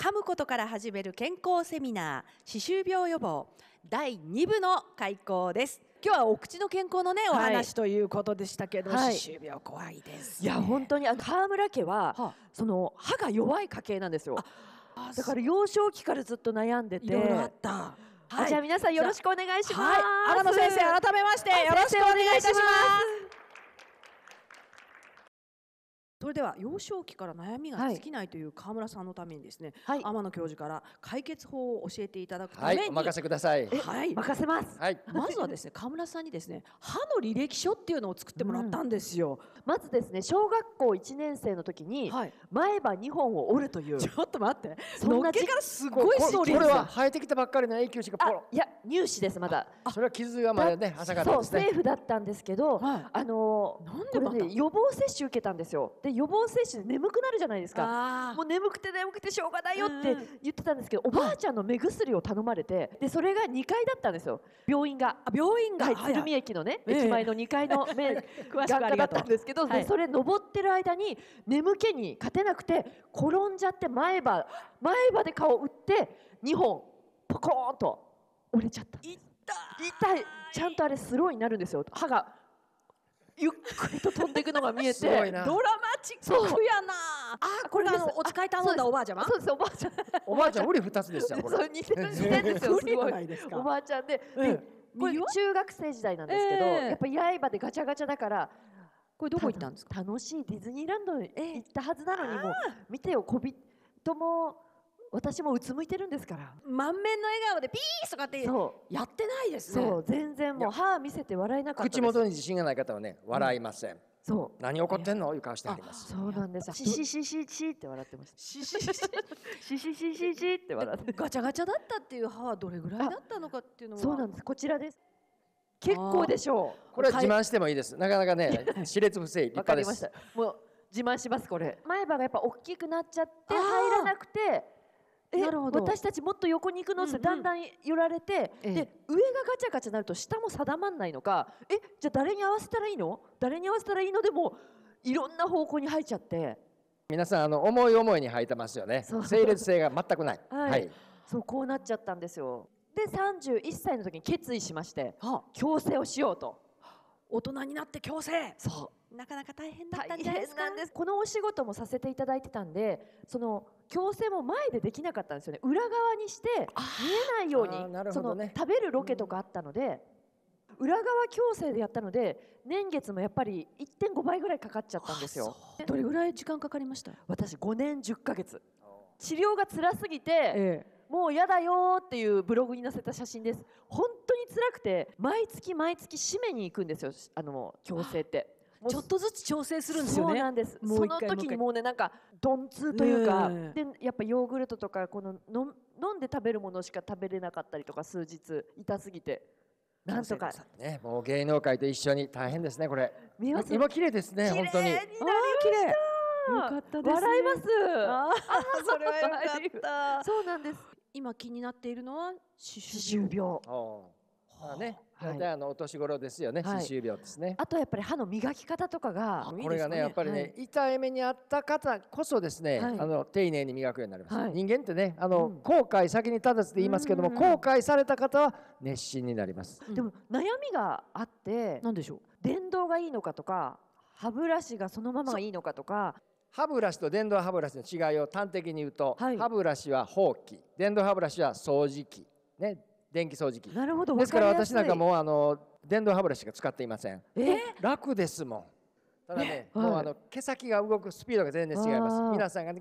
噛むことから始める健康セミナー歯周病予防第2部の開講です今日はお口の健康のね、お話ということでしたけど、歯周病怖いです、ね、いや本当にあの川村家は、はあ、その歯が弱い家系なんですよだから幼少期からずっと悩んでていろいろあったはい、じゃあ皆さんよろしくお願いします。はい、新野先生改めましてよろしくお願いいたします。それでは幼少期から悩みが尽きないという川村さんのためにですね、はい、天野教授から解決法を教えていただくために、はい、お任せください。はい、任せます。はい、まずはですね、川村さんにですね、歯の履歴書っていうのを作ってもらったんですよ。うん、まずですね、小学校一年生の時に、前歯二本を折るという。ちょっと待って、そのな時からすごいストーリーこれは生えてきたばっかりの永久歯がポロ。いや、乳歯ですまだ。それは傷がまだね、浅かったですね。そう、セーフだったんですけど、あのー、なんで、ね、予防接種受けたんですよ。でで予防接種で眠くなるじゃないですかもう眠くて眠くてしょうがないよって言ってたんですけど、おばあちゃんの目薬を頼まれてでそれが2階だったんですよ病院が病院が、はい、鶴見駅のね、駅前の2階の目 詳しくだったんですけど、はい、それ登ってる間に眠気に勝てなくて転んじゃって前歯前歯で顔を打って2本ポコーンと折れちゃった痛いちゃんとあれスローになるんですよ歯がゆっくりと飛んでいくのが見えてドラマチックやなあこれがあのお使い頼んだおばあちゃまそうですおばあちゃんおばあちゃん二つでしたこれ似てる似てるんですよすごいおばあちゃんで、うん、中学生時代なんですけど、えー、やっぱ刃でガチャガチャだからこれどこ行ったんですか楽しいディズニーランドに行ったはずなのにも見てよ小人も私もうつむいてるんですから満面の笑顔でピースとかってやってないですねそう全然もう歯見せて笑えなかった口元に自信がない方はね笑いません、うん、そう何怒ってんのいう顔してあります。そうなんです。シシシシシって笑ってました。シシシシシシシシって笑って。ガチャガチャだったっていう歯はどれぐらいだったのかっていうのは。そうなんです。こちらです。結構でしょう。これは自慢してもいいです。なかなかね、熾烈不正立派です。わましもう自慢しますこれ。前歯がやっぱ大きくなっちゃって入らなくて。なるほど私たちもっと横に行くのってだんだん寄られて、うんうん、で上がガチャガチャになると下も定まらないのかえじゃあ誰に合わせたらいいの誰に合わせたらいいのでもいろんな方向に入っちゃって皆さんあの思い思いに履いてますよね整列性が全くない、はい、はい、そうこうなっちゃったんですよで31歳の時に決意しまして矯正をしようと大人になって矯正そうなかなか大変だったんじゃないですかこのお仕事もさせていただいてたんでその矯正も前でできなかったんですよね裏側にして見えないように、ね、その食べるロケとかあったので、うん、裏側矯正でやったので年月もやっぱり1.5倍ぐらいかかっちゃったんですよどれぐらい時間かかりました私5年1ヶ月治療が辛すぎて、ええもう嫌だよっていうブログに載せた写真です本当に辛くて毎月毎月締めに行くんですよあの矯正ってちょっとずつ調整するんですよね。そうなんです。その時にもうね、なんか、鈍痛というか、で、やっぱヨーグルトとか、この飲んで食べるものしか食べれなかったりとか、数日、痛すぎて。なんとか。ね、もう芸能界と一緒に大変ですね、これ。見ます今綺麗ですね、本当に。綺麗。よかったです、笑います。あそれはよかった。そうなんです。今気になっているのは歯周病。歯周病。ね、大体あのお年頃ですよね、歯周病ですね。あとやっぱり歯の磨き方とかがこれがねやっぱりね、痛い目にあった方こそですね、あの丁寧に磨くようになります。人間ってねあの、後悔先に立たずで言いますけども、後悔された方は熱心になります。でも悩みがあって何でしょう電動がいいのかとか歯ブラシがそのままがいいのかとか歯ブラシと電動歯ブラシの違いを端的に言うと、はい、歯ブラシはほうき電動歯ブラシは掃除機、ね、電気掃除機なるほどですから私なんかもあの電動歯ブラシが使っていませんえ楽ですもんただね、もうあの毛先が動くスピードが全然違います。皆さんがぐ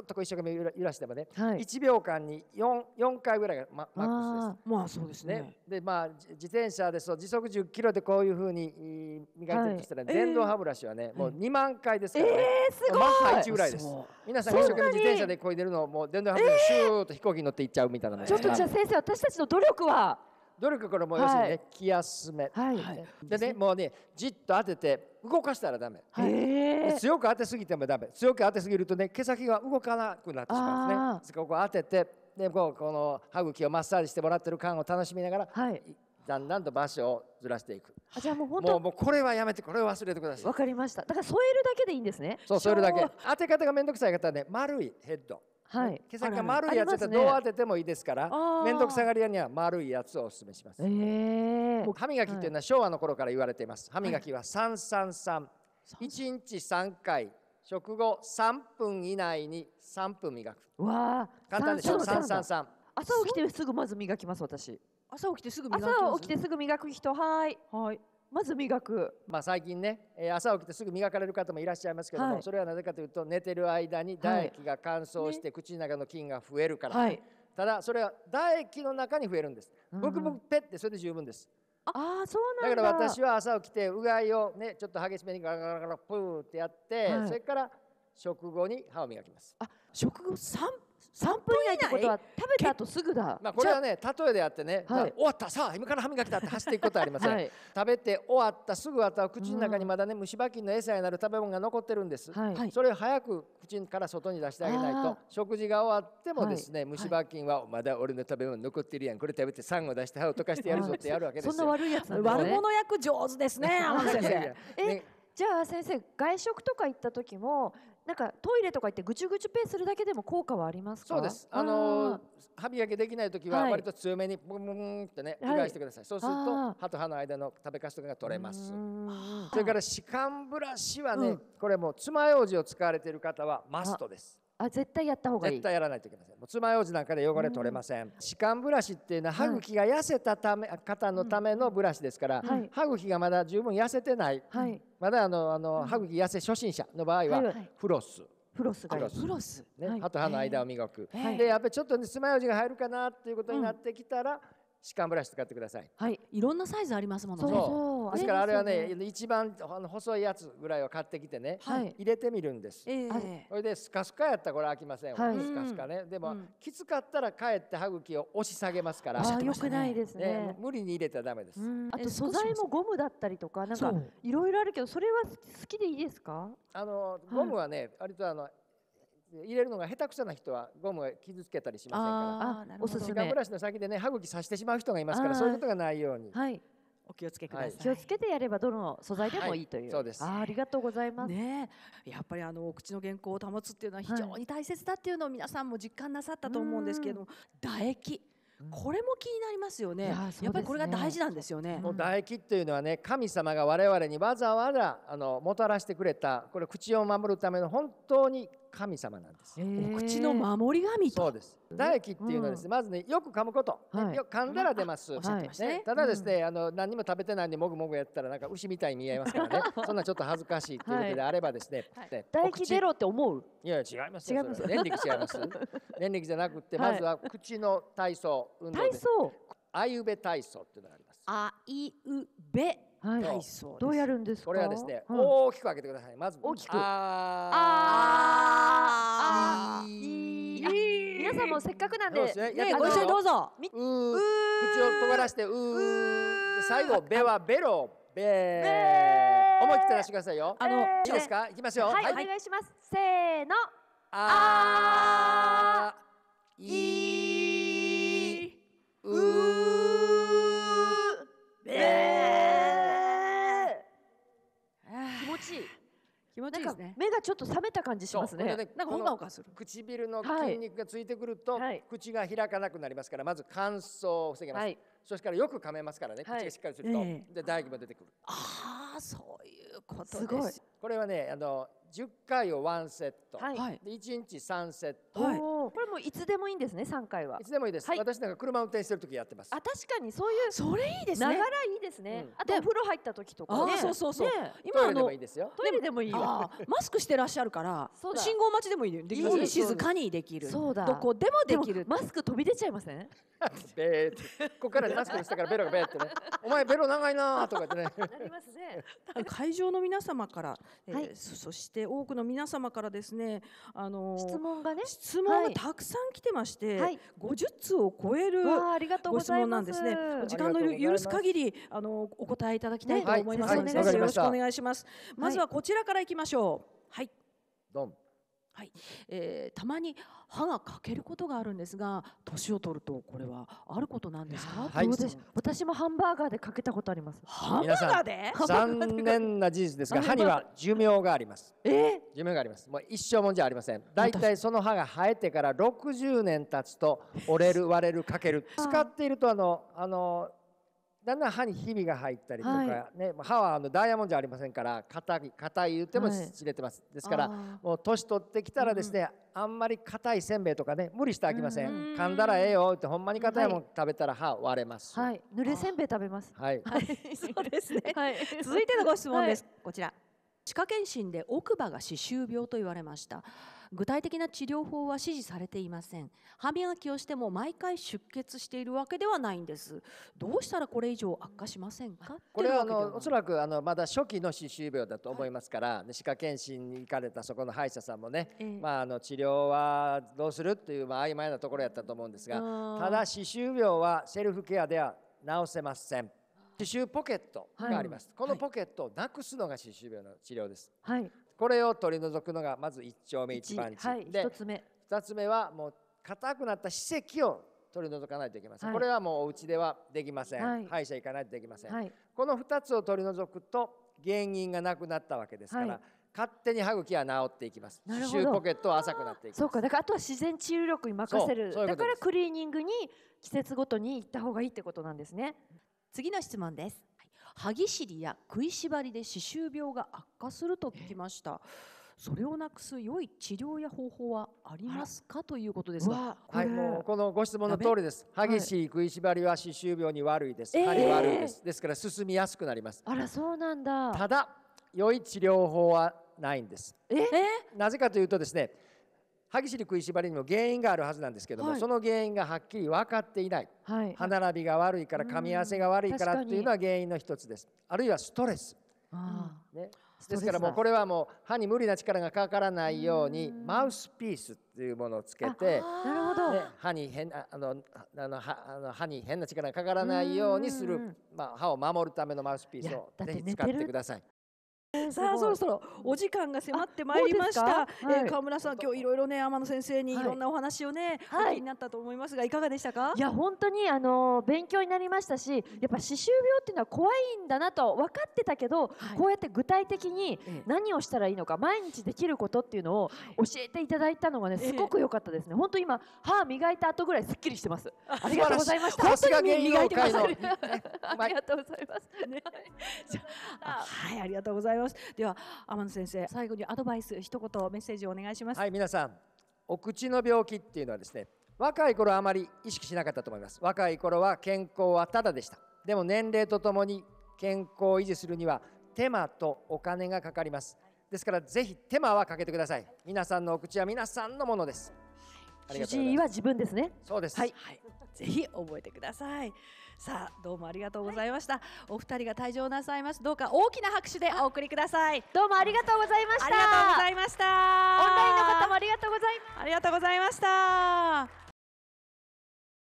ーっとこう一生懸命揺らしてもね、はい、1秒間に 4, 4回ぐらいがマックスです。まあそうですね。で、まあ自転車ですと時速10キロでこういうふうに磨いてるとしたら、電動歯ブラシはね、もう2万回ですからね。えー、すごいマッハぐらいです。皆さんが一生懸命自転車でこいでるのをもう電動歯ブラシシューッと飛行機に乗っていっちゃうみたいなね。ちょっとじゃあ先生、私たちの努力はどれかこれも要するにね、はい、気休め、はい、でねもうねじっと当てて動かしたらダメ、はい、強く当てすぎてもダメ強く当てすぎるとね毛先が動かなくなってしまうんですねここ当ててでこうこの歯茎をマッサージしてもらってる感を楽しみながら、はい、だんだんと場所をずらしていくあじゃあもう本当もうこれはやめてこれを忘れてくださいわかりましただから添えるだけでいいんですねそう添えるだけ当て方が面倒くさい方はね丸いヘッドはい、毛先が丸いやつだどう当ててもいいですから面倒、くさがり屋には丸いやつをおすすめします、えー、歯磨きっていうのは昭和の頃から言われています歯磨きは三三三、一日三回食後三分以内に三分磨くわあ、簡単でしょ三三三。朝起きてすぐまず磨きます私朝起きてすぐ磨き朝起きてすぐ磨く人はいはいまず磨く。まあ、最近ね、え朝起きてすぐ磨かれる方もいらっしゃいますけども、はい、それはなぜかというと寝てる間に唾液が乾燥して、はい、口の中の菌が増えるから、はい、ただそれは唾液の中に増えるんです。ブクブクペってそれで十分です。ああそうなんだだから私は朝起きてうがいをねちょっと激しめにガラガラガラプーってやって、それから食後に歯を磨きます。あ食後3 3分以内ってことは食べた後すぐだ、まあ、これはね例えであってね、はい、終わったさあ今から歯磨きだって走っていくことはありません、はい、食べて終わったすぐ後た口の中にまだね、虫歯菌の餌になる食べ物が残ってるんです、はい、それを早く口から外に出してあげないと食事が終わってもですね、虫歯菌はまだ俺の食べ物残ってるやんこれ食べて酸を出して歯を溶かしてやるぞってやるわけですよそんな悪いやつ、ね、悪者役上手ですね天野先ね、えじゃあ先生外食とか行った時もなんかトイレとか行ってぐちゅぐちゅペーするだけでも効果はありますかそうですあの歯磨きできない時は割と強めにブンブンってねうがいしてください、はい、そうすると歯と歯の間の食べかすとかが取れますそれから歯間ブラシはね、うん、これも爪楊枝を使われている方はマストですあ絶対やった方がいい絶対やらないといけません爪楊枝なんかで汚れ取れません、うん、歯間ブラシっていうのは歯茎が痩せたため、はい、方のためのブラシですから、はい、歯茎がまだ十分痩せてない、はい、まだあのあの、歯茎痩せ初心者の場合はフロス、フロスがフロス、ね、歯と歯の間を磨く、えー、でやっぱりちょっとね爪楊枝が入るかなっていうことになってきたら、歯間ブラシ使ってください。はい、いろんなサイズありますものね。そうですからあれはね、ね一番あの細いやつぐらいを買ってきてね、はい、入れてみるんです。えー、それでスカスカやったらこれ飽きません。はい、スカスカね。でも、うん、きつかったらかえって歯茎を押し下げますから。あ、良、ね、くないですね、ね、無理に入れたらダメです。あと素材もゴムだったりとかなんかいろいろあるけどそれは好きでいいですか？あのゴムはね、割とあの入れるのが下手くそな人はゴムが傷つけたりしませんからおすすめブラシの先でね歯茎刺してしまう人がいますからそういうことがないように、はい、お気をつけください、はい、気をつけてやればどの素材でもいいという、はい、そうですあありがとうございます、ね、やっぱりあのお口の健康を保つっていうのは非常に大切だっていうのを皆さんも実感なさったと思うんですけれども、唾液これも気になりますよね、うんやすね、やっぱりこれが大事なんですよね。もう唾液っていうのはね、神様が我々にわざわざあのもたらしてくれた、これ口を守るための本当に神様なんです。お口の守り神そうです。唾液っていうのはですね、まずねよく噛むこと、よく噛んだら出ます。ね、ただですね、あの何も食べてないんでもぐもぐやったらなんか牛みたいに見えますからね。そんなちょっと恥ずかしいっていうことであればですね、唾液ゼロって思う。いや違いますよ。違います。年力違います。年 力じゃなくてまずは口の体操運動体操。あいうべ体操っていうのがあります。あいうべはい、どうやるんですかこれはですね、大きく開けてくださいまず大きくああ皆さんもせっかくなんでねご一緒にどうぞう口を尖らしてうー最後べはベロべ思い切って出してくださいよあのいいですか行きますよはいお願いしますせーのあいいう気持ちいいですね。目がちょっと冷めた感じしますね。ねなんかほんわがする。唇の筋肉がついてくると、はい、口が開かなくなりますから、まず乾燥を防げます。はい、そしてからよく噛めますからね、口がしっかりすると、はい、で唾液も出てくる。ああ、そういうことです。すこれはね、あの十回をワンセット、はい、で一日三セット、はい、これもいつでもいいんですね三回はいつでもいいです、はい、私なんか車運転してる時やってますあ確かにそういうそれいいですねながらいいですね、うん、あとお風呂入った時とかねそうそうそう、ね、今すよ。トイレでもいいよマスクしてらっしゃるから信号待ちでもいいできま静かにできるそうだどこでもできるマスク飛び出ちゃいません ベーってここからマスクし下からベロがベーってねお前ベロ長いなとかってねなりますね 会場の皆様から、えー、そして多くの皆様からですねあの質問がね質問がたくさん来てまして、はい、50通を超えるご質問なんですね、はい、時間の許す限りあのお答えいただきたいと思いますので、ね、よろしくお願いしますまずはこちらからいきましょうはいドンはい、えー、たまに歯が欠けることがあるんですが、年を取るとこれはあることなんですか？はい、私もハンバーガーで欠けたことあります。ハンバーガーで？残念な事実ですが、歯には寿命があります。えー、寿命があります。もう一生もんじゃありません。だいたいその歯が生えてから60年経つと折れる割れる欠ける。使っているとあのあのだんだん歯にひびが入ったりとか、はい、ね、歯はあのダイヤモンドじゃありませんから硬い硬い言っても知れてます、はい、ですからもう年取ってきたらですね、うん、あんまり硬いせんべいとかね無理してあきません、ん、噛んだらええよってほんまに硬いもん食べたら歯割れます、はい、濡れせんべい食べますはい、はい、そうですね、はい、続いてのご質問です、こちら歯科検診で奥歯が歯周病と言われました具体的な治療法は指示されていません歯磨きをしても毎回出血しているわけではないんですどうしたらこれ以上悪化しませんかこれはあのおそらくあのまだ初期の歯周病だと思いますから、はい、歯科検診に行かれたそこの歯医者さんもね、えー、まあ、あの治療はどうするっていう、まあ曖昧なところやったと思うんですがただ歯周病はセルフケアでは治せません。歯周ポケットがあります、はい、このポケットをなくすのが歯周病の治療です、はい、これを取り除くのがまず1丁目一番地、はい、1つ目2つ目はもう硬くなった歯石を取り除かないといけません、はい、これはもうお家ではできません、はい、歯医者行かないとできません、はい、この2つを取り除くと原因がなくなったわけですから、勝手に歯茎は治っていきます歯周ポケットは浅くなっていきそうかだからあとは自然治癒力に任せるだからクリーニングに季節ごとに行った方がいいってことなんですね次の質問です歯ぎしりや食いしばりで歯周病が悪化すると聞きました。それをなくす良い治療や方法はありますかということですが、はい、もうこのご質問の通りです。激しい食いしばりは歯周病に悪いです。えー、歯に悪いです。ですから進みやすくなります。あらそうなんだ。ただ良い治療法はないんです。えなぜかというとですね。歯ぎしり食いしばりにも原因があるはずなんですけども、はい、その原因がはっきり分かっていない、はい、歯並びが悪いから噛み合わせが悪いからっていうのは原因の一つですあるいはストレス、ね、ですからもうこれはもう歯に無理な力がかからないようにマウスピースっていうものをつけて歯に変なあのあの歯歯に変な力がかからないようにする、まあ、歯を守るためのマウスピースをぜひ使ってください。さあそろそろお時間が迫ってまいりました。はい、えー、川村さん今日いろいろね天野先生にいろんなお話をね、はい、になったと思いますがいかがでしたか？いや本当にあの勉強になりましたし、やっぱ歯周病っていうのは怖いんだなと分かってたけど、はい、こうやって具体的に何をしたらいいのか、毎日できることっていうのを教えていただいたのがねすごく良かったですね。本当今歯磨いた後ぐらいすっきりしてます。ありがとうございました。本当に磨いてください ありがとうございます。ね、はいありがとうございます。ますでは天野先生最後にアドバイス一言メッセージをお願いしますはい皆さんお口の病気っていうのはですね若い頃あまり意識しなかったと思います若い頃は健康はただでしたでも年齢とともに健康を維持するには手間とお金がかかりますですからぜひ手間はかけてください皆さんのお口は皆さんのものです主治医は自分ですね。そうです。はい、はい、ぜひ覚えてください。さあ、どうもありがとうございました。はい、お二人が退場なさいます。どうか大きな拍手でお送りください。どうもありがとうございました。ありがとうございました。オンラインの方もありがとうございましありがとうございました。